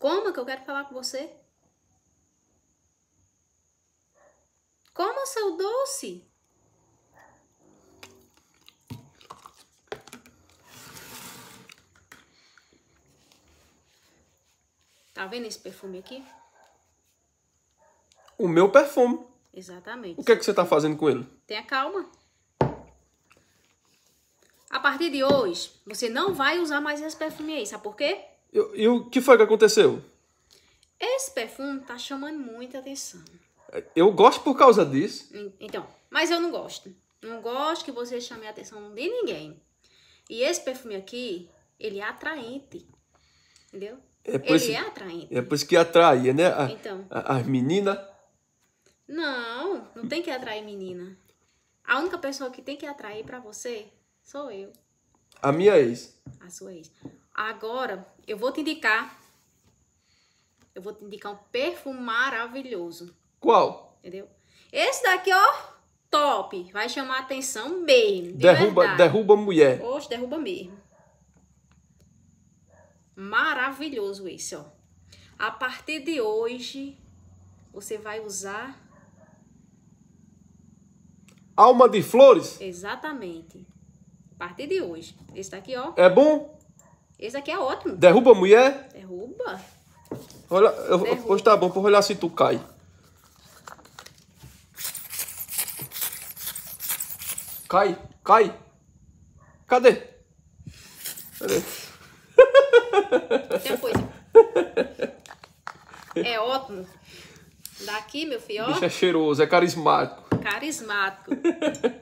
Coma que eu quero falar com você. Coma seu doce. Tá vendo esse perfume aqui? O meu perfume. Exatamente. O que é que você tá fazendo com ele? Tenha calma. A partir de hoje, você não vai usar mais esse perfume aí. Sabe por quê? E o que foi que aconteceu? Esse perfume tá chamando muita atenção. É, eu gosto por causa disso. Então, mas eu não gosto. Não gosto que você chame a atenção de ninguém. E esse perfume aqui, ele é atraente. Entendeu? É ele é atraente. É por isso que atraía, né? A, então. As meninas. Não, não tem que atrair menina. A única pessoa que tem que atrair para você sou eu. A minha ex. A sua ex. Agora, eu vou te indicar. Eu vou te indicar um perfume maravilhoso. Qual? Entendeu? Esse daqui, ó, top. Vai chamar atenção mesmo. De derruba, derruba mulher. Oxe, derruba mesmo. Maravilhoso esse, ó. A partir de hoje, você vai usar. Alma de flores? Exatamente. A partir de hoje. Esse daqui, ó. É bom? Esse aqui é ótimo. Derruba, mulher? Derruba. Olha, eu, Derruba. tá bom, vou olhar se tu cai. Cai, cai. Cadê? Cadê? coisa. É ótimo. Daqui, meu filho, ó. Bicho é cheiroso, é carismático. Carismático.